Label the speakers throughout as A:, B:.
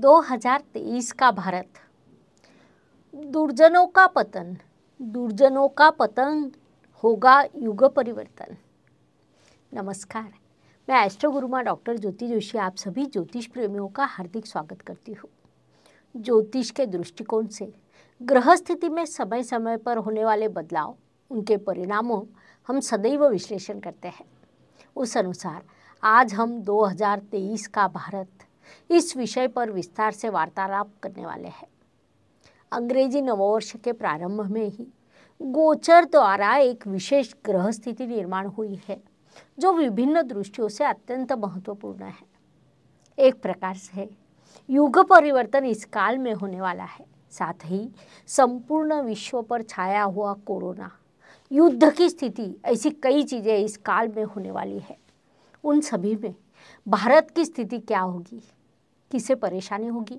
A: 2023 का भारत दुर्जनों का पतन दुर्जनों का पतन होगा युग परिवर्तन नमस्कार मैं एस्ट्रो गुरुमा डॉक्टर ज्योति जोशी आप सभी ज्योतिष प्रेमियों का हार्दिक स्वागत करती हूँ ज्योतिष के दृष्टिकोण से ग्रह स्थिति में समय समय पर होने वाले बदलाव उनके परिणामों हम सदैव विश्लेषण करते हैं उस अनुसार आज हम 2023 का भारत इस विषय पर विस्तार से वार्तालाप करने वाले हैं अंग्रेजी नववर्ष के प्रारंभ में ही गोचर द्वारा एक विशेष ग्रह स्थिति निर्माण हुई है जो विभिन्न दृष्टियों से अत्यंत महत्वपूर्ण है एक प्रकार से युग परिवर्तन इस काल में होने वाला है साथ ही संपूर्ण विश्व पर छाया हुआ कोरोना युद्ध की स्थिति ऐसी कई चीज़ें इस काल में होने वाली है उन सभी में भारत की स्थिति क्या होगी किसे परेशानी होगी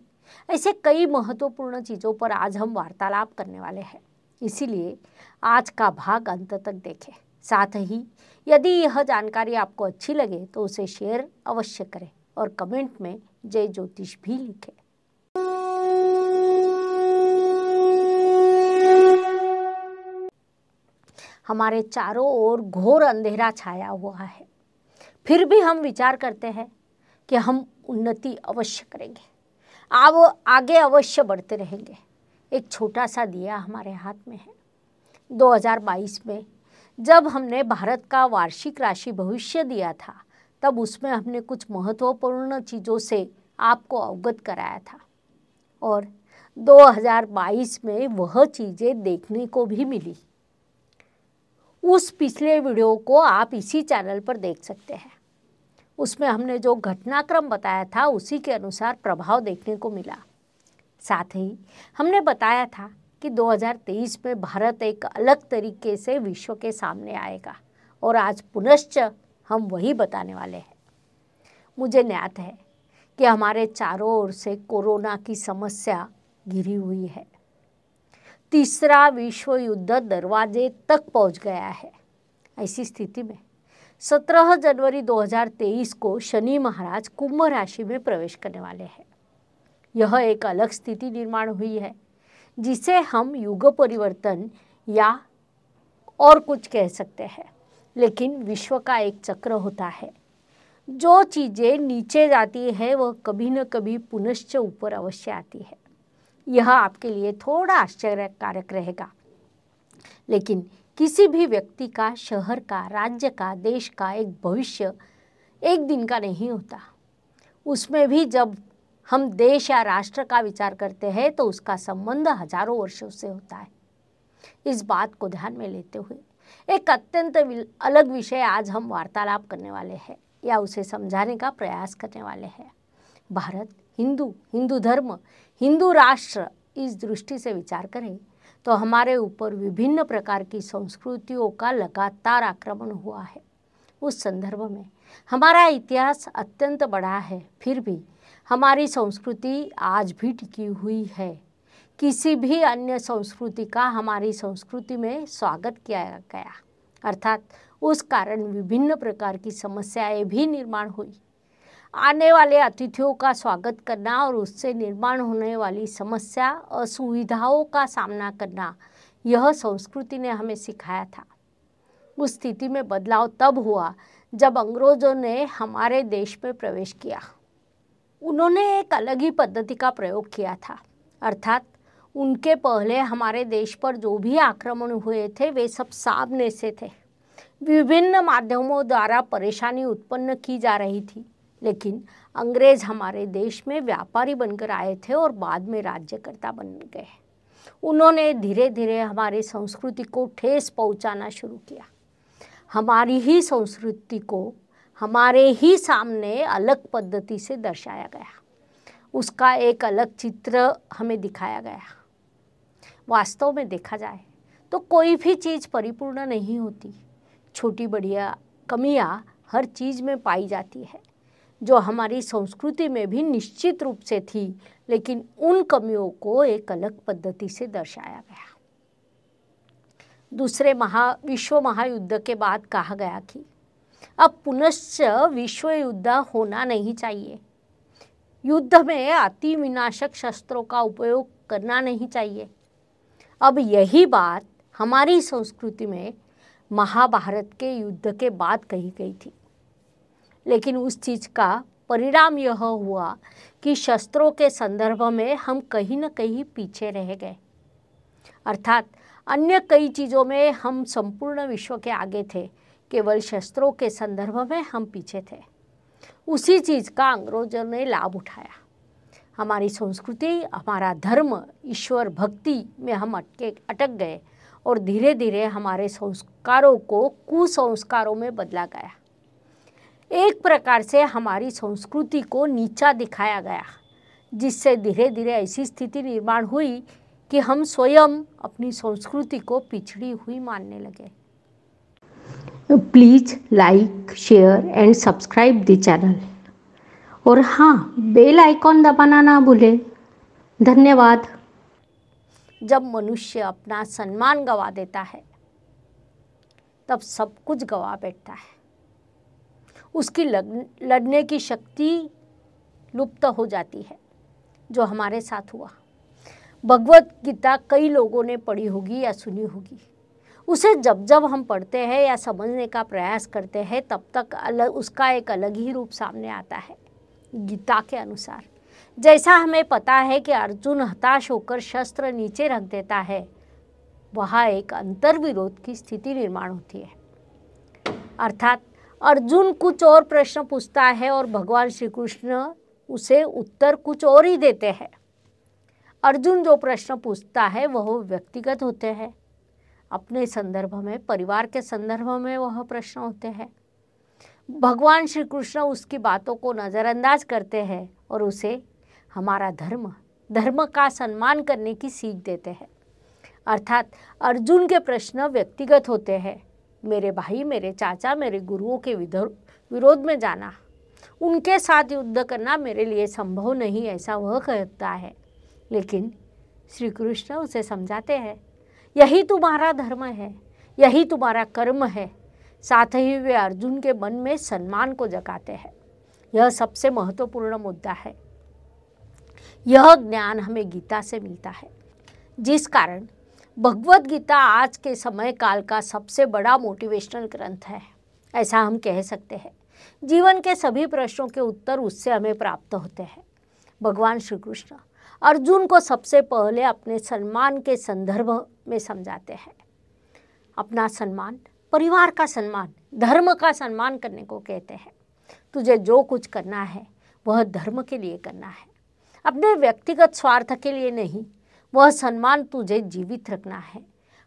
A: ऐसे कई महत्वपूर्ण चीज़ों पर आज हम वार्तालाप करने वाले हैं इसीलिए आज का भाग अंत तक देखें साथ ही यदि यह जानकारी आपको अच्छी लगे तो उसे शेयर अवश्य करें और कमेंट में जय ज्योतिष भी लिखें हमारे चारों ओर घोर अंधेरा छाया हुआ है फिर भी हम विचार करते हैं कि हम उन्नति अवश्य करेंगे आप आगे अवश्य बढ़ते रहेंगे एक छोटा सा दिया हमारे हाथ में है 2022 में जब हमने भारत का वार्षिक राशि भविष्य दिया था तब उसमें हमने कुछ महत्वपूर्ण चीज़ों से आपको अवगत कराया था और 2022 में वह चीज़ें देखने को भी मिली उस पिछले वीडियो को आप इसी चैनल पर देख सकते हैं उसमें हमने जो घटनाक्रम बताया था उसी के अनुसार प्रभाव देखने को मिला साथ ही हमने बताया था कि 2023 में भारत एक अलग तरीके से विश्व के सामने आएगा और आज पुनश्च हम वही बताने वाले हैं मुझे ज्ञात है कि हमारे चारों ओर से कोरोना की समस्या घिरी हुई है तीसरा विश्व युद्ध दरवाजे तक पहुंच गया है ऐसी स्थिति में सत्रह जनवरी 2023 को शनि महाराज कुंभ राशि में प्रवेश करने वाले हैं यह एक अलग स्थिति निर्माण हुई है जिसे हम युग परिवर्तन या और कुछ कह सकते हैं लेकिन विश्व का एक चक्र होता है जो चीज़ें नीचे जाती है वह कभी न कभी पुनश्च ऊपर अवश्य आती है यह आपके लिए थोड़ा आश्चर्यकारक रहेगा लेकिन किसी भी व्यक्ति का शहर का राज्य का देश का एक भविष्य एक दिन का नहीं होता उसमें भी जब हम देश या राष्ट्र का विचार करते हैं तो उसका संबंध हजारों वर्षों से होता है इस बात को ध्यान में लेते हुए एक अत्यंत अलग विषय आज हम वार्तालाप करने वाले हैं या उसे समझाने का प्रयास करने वाले हैं भारत हिंदू हिंदू धर्म हिंदू राष्ट्र इस दृष्टि से विचार करें तो हमारे ऊपर विभिन्न प्रकार की संस्कृतियों का लगातार आक्रमण हुआ है उस संदर्भ में हमारा इतिहास अत्यंत बड़ा है फिर भी हमारी संस्कृति आज भी टिकी हुई है किसी भी अन्य संस्कृति का हमारी संस्कृति में स्वागत किया गया अर्थात उस कारण विभिन्न प्रकार की समस्याएं भी निर्माण हुई आने वाले अतिथियों का स्वागत करना और उससे निर्माण होने वाली समस्या असुविधाओं का सामना करना यह संस्कृति ने हमें सिखाया था उस स्थिति में बदलाव तब हुआ जब अंग्रेजों ने हमारे देश में प्रवेश किया उन्होंने एक अलग ही पद्धति का प्रयोग किया था अर्थात उनके पहले हमारे देश पर जो भी आक्रमण हुए थे वे सब सामने से थे विभिन्न माध्यमों द्वारा परेशानी उत्पन्न की जा रही थी लेकिन अंग्रेज़ हमारे देश में व्यापारी बनकर आए थे और बाद में राज्यकर्ता बन गए उन्होंने धीरे धीरे हमारी संस्कृति को ठेस पहुंचाना शुरू किया हमारी ही संस्कृति को हमारे ही सामने अलग पद्धति से दर्शाया गया उसका एक अलग चित्र हमें दिखाया गया वास्तव में देखा जाए तो कोई भी चीज़ परिपूर्ण नहीं होती छोटी बढ़िया कमियाँ हर चीज़ में पाई जाती है जो हमारी संस्कृति में भी निश्चित रूप से थी लेकिन उन कमियों को एक अलग पद्धति से दर्शाया गया दूसरे महा विश्व महायुद्ध के बाद कहा गया कि अब पुनश्च विश्व युद्ध होना नहीं चाहिए युद्ध में अति विनाशक शस्त्रों का उपयोग करना नहीं चाहिए अब यही बात हमारी संस्कृति में महाभारत के युद्ध के बाद कही गई थी लेकिन उस चीज़ का परिणाम यह हुआ कि शस्त्रों के संदर्भ में हम कहीं ना कहीं पीछे रह गए अर्थात अन्य कई चीज़ों में हम संपूर्ण विश्व के आगे थे केवल शस्त्रों के संदर्भ में हम पीछे थे उसी चीज़ का अंग्रेजों ने लाभ उठाया हमारी संस्कृति हमारा धर्म ईश्वर भक्ति में हम अटके अटक गए और धीरे धीरे हमारे संस्कारों को कुसंस्कारों में बदला गया प्रकार से हमारी संस्कृति को नीचा दिखाया गया जिससे धीरे धीरे ऐसी स्थिति निर्माण हुई कि हम स्वयं अपनी संस्कृति को पिछड़ी हुई मानने लगे please like share and subscribe the channel और हाँ बेल आइकॉन दबाना ना भूले धन्यवाद जब मनुष्य अपना सम्मान गवा देता है तब सब कुछ गवा बैठता है उसकी लड़ने की शक्ति लुप्त हो जाती है जो हमारे साथ हुआ भगवत गीता कई लोगों ने पढ़ी होगी या सुनी होगी उसे जब जब हम पढ़ते हैं या समझने का प्रयास करते हैं तब तक अलग उसका एक अलग ही रूप सामने आता है गीता के अनुसार जैसा हमें पता है कि अर्जुन हताश होकर शस्त्र नीचे रख देता है वहाँ एक अंतर्विरोध की स्थिति निर्माण होती है अर्थात अर्जुन कुछ और प्रश्न पूछता है और भगवान श्री कृष्ण उसे उत्तर कुछ और ही देते हैं अर्जुन जो प्रश्न पूछता है वह व्यक्तिगत होते हैं अपने संदर्भ में परिवार के संदर्भ में वह प्रश्न होते हैं भगवान श्री कृष्ण उसकी बातों को नज़रअंदाज करते हैं और उसे हमारा धर्म धर्म का सम्मान करने की सीख देते हैं अर्थात अर्जुन के प्रश्न व्यक्तिगत होते हैं मेरे भाई मेरे चाचा मेरे गुरुओं के विरोध में जाना उनके साथ युद्ध करना मेरे लिए संभव नहीं ऐसा वह कहता है लेकिन श्री कृष्ण उसे समझाते हैं यही तुम्हारा धर्म है यही तुम्हारा कर्म है साथ ही वे अर्जुन के मन में सम्मान को जगाते हैं यह सबसे महत्वपूर्ण मुद्दा है यह ज्ञान हमें गीता से मिलता है जिस कारण भगवत गीता आज के समय काल का सबसे बड़ा मोटिवेशनल ग्रंथ है ऐसा हम कह सकते हैं जीवन के सभी प्रश्नों के उत्तर उससे हमें प्राप्त होते हैं भगवान श्री कृष्ण अर्जुन को सबसे पहले अपने सम्मान के संदर्भ में समझाते हैं अपना सम्मान परिवार का सम्मान धर्म का सम्मान करने को कहते हैं तुझे जो कुछ करना है वह धर्म के लिए करना है अपने व्यक्तिगत स्वार्थ के लिए नहीं वह सम्मान तुझे जीवित रखना है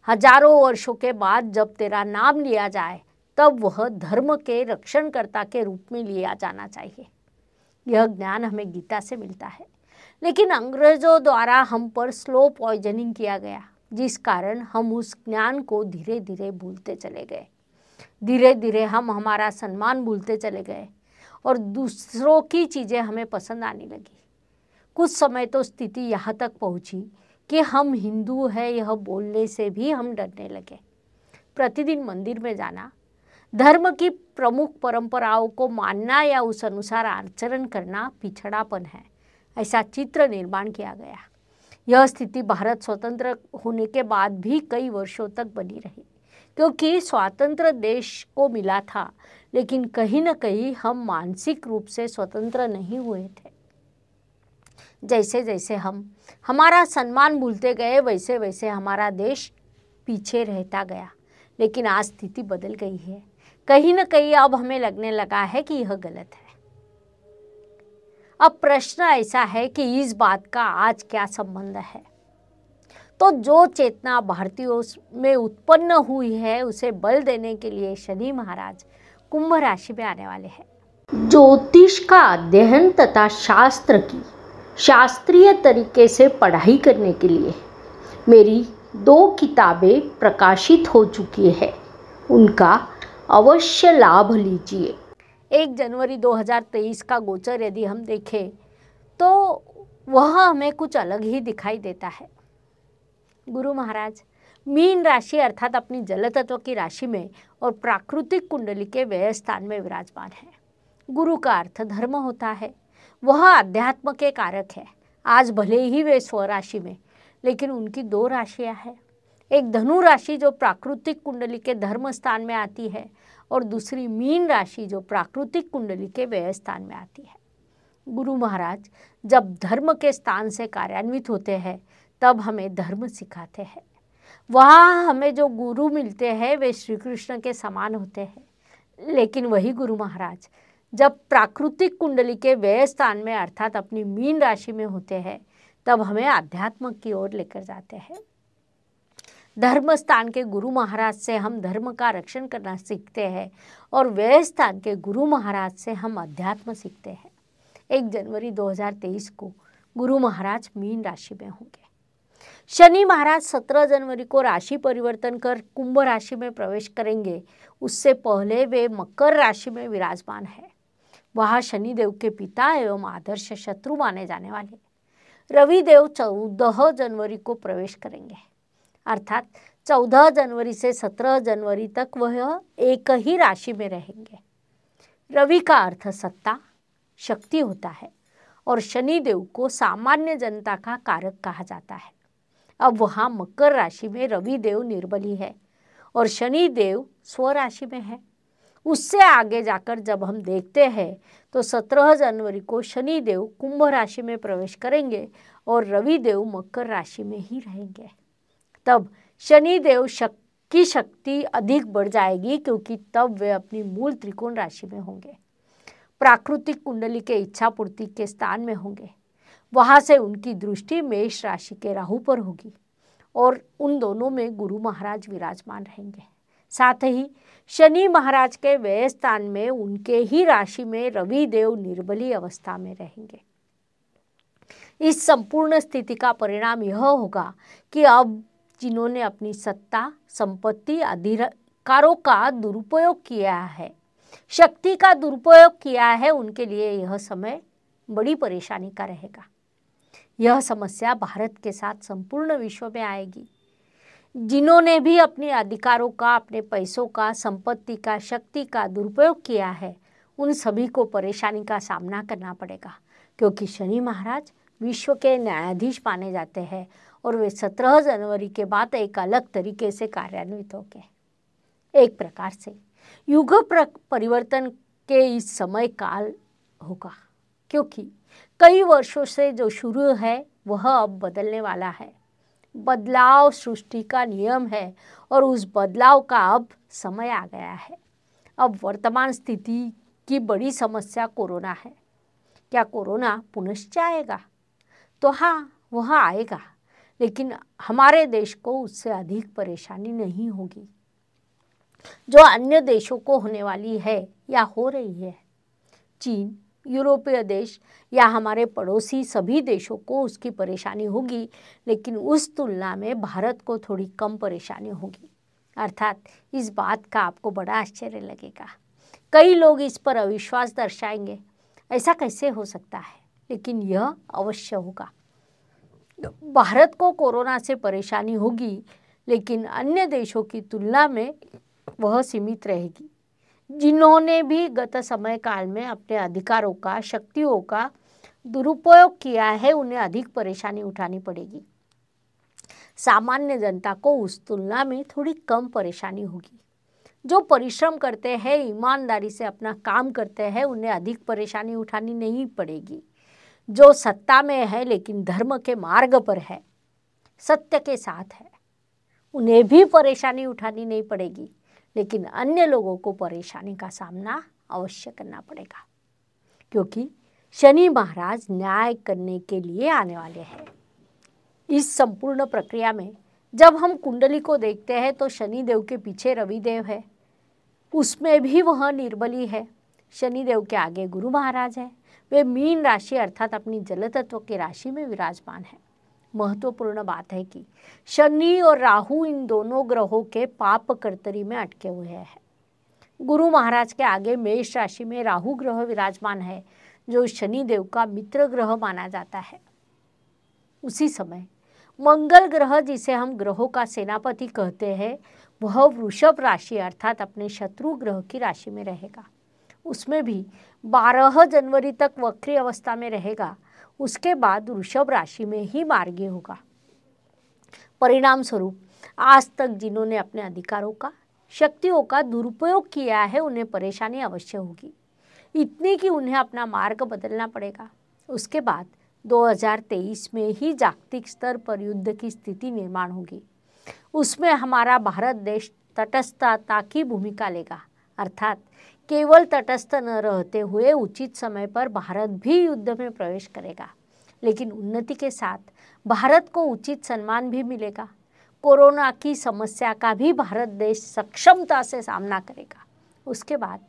A: हजारों वर्षों के बाद जब तेरा नाम लिया जाए तब वह धर्म के रक्षणकर्ता के रूप में लिया जाना चाहिए यह ज्ञान हमें गीता से मिलता है लेकिन अंग्रेजों द्वारा हम पर स्लो पॉइजनिंग किया गया जिस कारण हम उस ज्ञान को धीरे धीरे भूलते चले गए धीरे धीरे हम हमारा सम्मान भूलते चले गए और दूसरों की चीज़ें हमें पसंद आने लगी कुछ समय तो स्थिति यहाँ तक पहुँची कि हम हिंदू है यह बोलने से भी हम डरने लगे प्रतिदिन मंदिर में जाना धर्म की प्रमुख परंपराओं को मानना या उस अनुसार आचरण करना पिछड़ापन है ऐसा चित्र निर्माण किया गया यह स्थिति भारत स्वतंत्र होने के बाद भी कई वर्षों तक बनी रही क्योंकि स्वतंत्र देश को मिला था लेकिन कहीं ना कहीं हम मानसिक रूप से स्वतंत्र नहीं हुए थे जैसे जैसे हम हमारा सम्मान भूलते गए वैसे वैसे हमारा देश पीछे रहता गया लेकिन आज स्थिति बदल गई है कहीं ना कहीं अब हमें लगने लगा है कि यह गलत है अब प्रश्न ऐसा है कि इस बात का आज क्या संबंध है तो जो चेतना भारतीयों में उत्पन्न हुई है उसे बल देने के लिए शनि महाराज कुंभ राशि में आने वाले हैं ज्योतिष का अध्ययन तथा शास्त्र की शास्त्रीय तरीके से पढ़ाई करने के लिए मेरी दो किताबें प्रकाशित हो चुकी है उनका अवश्य लाभ लीजिए एक जनवरी 2023 का गोचर यदि हम देखें तो वह हमें कुछ अलग ही दिखाई देता है गुरु महाराज मीन राशि अर्थात अपनी जल तत्व की राशि में और प्राकृतिक कुंडली के व्यय स्थान में विराजमान है गुरु का अर्थ धर्म होता है वह अध्यात्म के कारक है आज भले ही वे स्वराशि में लेकिन उनकी दो राशियां हैं एक धनु राशि जो प्राकृतिक कुंडली के धर्म स्थान में आती है और दूसरी मीन राशि जो प्राकृतिक कुंडली के व्यय स्थान में आती है गुरु महाराज जब धर्म के स्थान से कार्यान्वित होते हैं तब हमें धर्म सिखाते हैं वहाँ हमें जो गुरु मिलते हैं वे श्री कृष्ण के समान होते हैं लेकिन वही गुरु महाराज जब प्राकृतिक कुंडली के व्यय स्थान में अर्थात अपनी मीन राशि में होते हैं तब हमें आध्यात्म की ओर लेकर जाते हैं धर्म स्थान के गुरु महाराज से हम धर्म का रक्षण करना सीखते हैं और व्यय स्थान के गुरु महाराज से हम अध्यात्म सीखते हैं एक जनवरी 2023 को गुरु महाराज मीन राशि में होंगे शनि महाराज 17 जनवरी को राशि परिवर्तन कर कुंभ राशि में प्रवेश करेंगे उससे पहले वे मकर राशि में विराजमान है शनि शनिदेव के पिता एवं आदर्श शत्रु माने जाने वाले रविदेव चौदह जनवरी को प्रवेश करेंगे अर्थात चौदह जनवरी से सत्रह जनवरी तक वह एक ही राशि में रहेंगे रवि का अर्थ सत्ता शक्ति होता है और शनिदेव को सामान्य जनता का कारक कहा जाता है अब वहाँ मकर राशि में रवि देव निर्बली है और शनि देव स्वराशि में है उससे आगे जाकर जब हम देखते हैं तो 17 जनवरी को शनि देव कुंभ राशि में प्रवेश करेंगे और रवि देव मकर राशि में ही रहेंगे तब शनि देव शक की शक्ति अधिक बढ़ जाएगी क्योंकि तब वे अपनी मूल त्रिकोण राशि में होंगे प्राकृतिक कुंडली के इच्छा पूर्ति के स्थान में होंगे वहाँ से उनकी दृष्टि मेष राशि के राहु पर होगी और उन दोनों में गुरु महाराज विराजमान रहेंगे साथ ही शनि महाराज के व्यय स्थान में उनके ही राशि में रवि देव निर्बली अवस्था में रहेंगे इस संपूर्ण स्थिति का परिणाम यह होगा कि अब जिन्होंने अपनी सत्ता संपत्ति अधिकारों का दुरुपयोग किया है शक्ति का दुरुपयोग किया है उनके लिए यह समय बड़ी परेशानी का रहेगा यह समस्या भारत के साथ संपूर्ण विश्व में आएगी जिन्होंने भी अपने अधिकारों का अपने पैसों का संपत्ति का शक्ति का दुरुपयोग किया है उन सभी को परेशानी का सामना करना पड़ेगा क्योंकि शनि महाराज विश्व के न्यायाधीश माने जाते हैं और वे सत्रह जनवरी के बाद एक अलग तरीके से कार्यान्वित हो गए एक प्रकार से युग परिवर्तन के इस समय काल होगा क्योंकि कई वर्षों से जो शुरू है वह अब बदलने वाला है बदलाव सृष्टि का नियम है और उस बदलाव का अब समय आ गया है अब वर्तमान स्थिति की बड़ी समस्या कोरोना है क्या कोरोना पुनश्च आएगा तो हाँ वह आएगा लेकिन हमारे देश को उससे अधिक परेशानी नहीं होगी जो अन्य देशों को होने वाली है या हो रही है चीन यूरोपीय देश या हमारे पड़ोसी सभी देशों को उसकी परेशानी होगी लेकिन उस तुलना में भारत को थोड़ी कम परेशानी होगी अर्थात इस बात का आपको बड़ा आश्चर्य लगेगा कई लोग इस पर अविश्वास दर्शाएंगे ऐसा कैसे हो सकता है लेकिन यह अवश्य होगा भारत को कोरोना से परेशानी होगी लेकिन अन्य देशों की तुलना में वह सीमित रहेगी जिन्होंने भी गत समय काल में अपने अधिकारों का शक्तियों का दुरुपयोग किया है उन्हें अधिक परेशानी उठानी पड़ेगी सामान्य जनता को उस तुलना में थोड़ी कम परेशानी होगी जो परिश्रम करते हैं ईमानदारी से अपना काम करते हैं उन्हें अधिक परेशानी उठानी नहीं पड़ेगी जो सत्ता में है लेकिन धर्म के मार्ग पर है सत्य के साथ है उन्हें भी परेशानी उठानी नहीं पड़ेगी लेकिन अन्य लोगों को परेशानी का सामना अवश्य करना पड़ेगा क्योंकि शनि महाराज न्याय करने के लिए आने वाले हैं इस संपूर्ण प्रक्रिया में जब हम कुंडली को देखते हैं तो शनि देव के पीछे रविदेव है उसमें भी वह निर्बली है शनि देव के आगे गुरु महाराज है वे मीन राशि अर्थात अपनी जल तत्व की राशि में विराजमान है महत्वपूर्ण बात है कि शनि और राहु इन दोनों ग्रहों के पाप कर्तरी में अटके हुए हैं गुरु महाराज के आगे मेष राशि में राहु ग्रह विराजमान है जो शनि देव का मित्र ग्रह माना जाता है उसी समय मंगल ग्रह जिसे हम ग्रहों का सेनापति कहते हैं वह वृषभ राशि अर्थात अपने शत्रु ग्रह की राशि में रहेगा उसमें भी 12 जनवरी तक वक्री अवस्था में रहेगा उसके बाद वृषभ राशि में ही मार्गी होगा परिणाम स्वरूप आज तक जिन्होंने अपने अधिकारों का शक्तियों का दुरुपयोग किया है उन्हें परेशानी अवश्य होगी इतनी कि उन्हें अपना मार्ग बदलना पड़ेगा उसके बाद 2023 में ही जागतिक स्तर पर युद्ध की स्थिति निर्माण होगी उसमें हमारा भारत देश तटस्थता की भूमिका लेगा अर्थात केवल तटस्थ न रहते हुए उचित समय पर भारत भी युद्ध में प्रवेश करेगा लेकिन उन्नति के साथ भारत को उचित सम्मान भी मिलेगा कोरोना की समस्या का भी भारत देश सक्षमता से सामना करेगा उसके बाद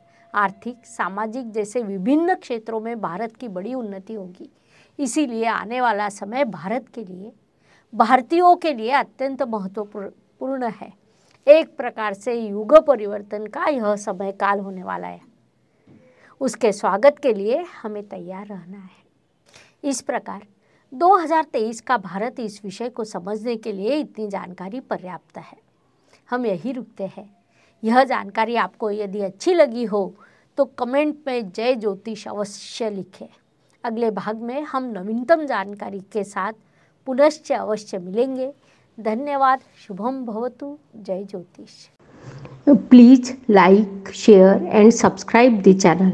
A: आर्थिक सामाजिक जैसे विभिन्न क्षेत्रों में भारत की बड़ी उन्नति होगी इसीलिए आने वाला समय भारत के लिए भारतीयों के लिए अत्यंत महत्वपूर्ण है एक प्रकार से युग परिवर्तन का यह समय काल होने वाला है उसके स्वागत के लिए हमें तैयार रहना है इस प्रकार 2023 का भारत इस विषय को समझने के लिए इतनी जानकारी पर्याप्त है हम यही रुकते हैं यह जानकारी आपको यदि अच्छी लगी हो तो कमेंट में जय ज्योतिष अवश्य लिखें अगले भाग में हम नवीनतम जानकारी के साथ पुनश्च अवश्य मिलेंगे धन्यवाद शुभम भवतु जय ज्योतिष please like share and subscribe the channel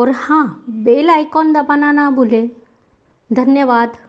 A: और हाँ बेल आइकॉन दबाना ना भूले धन्यवाद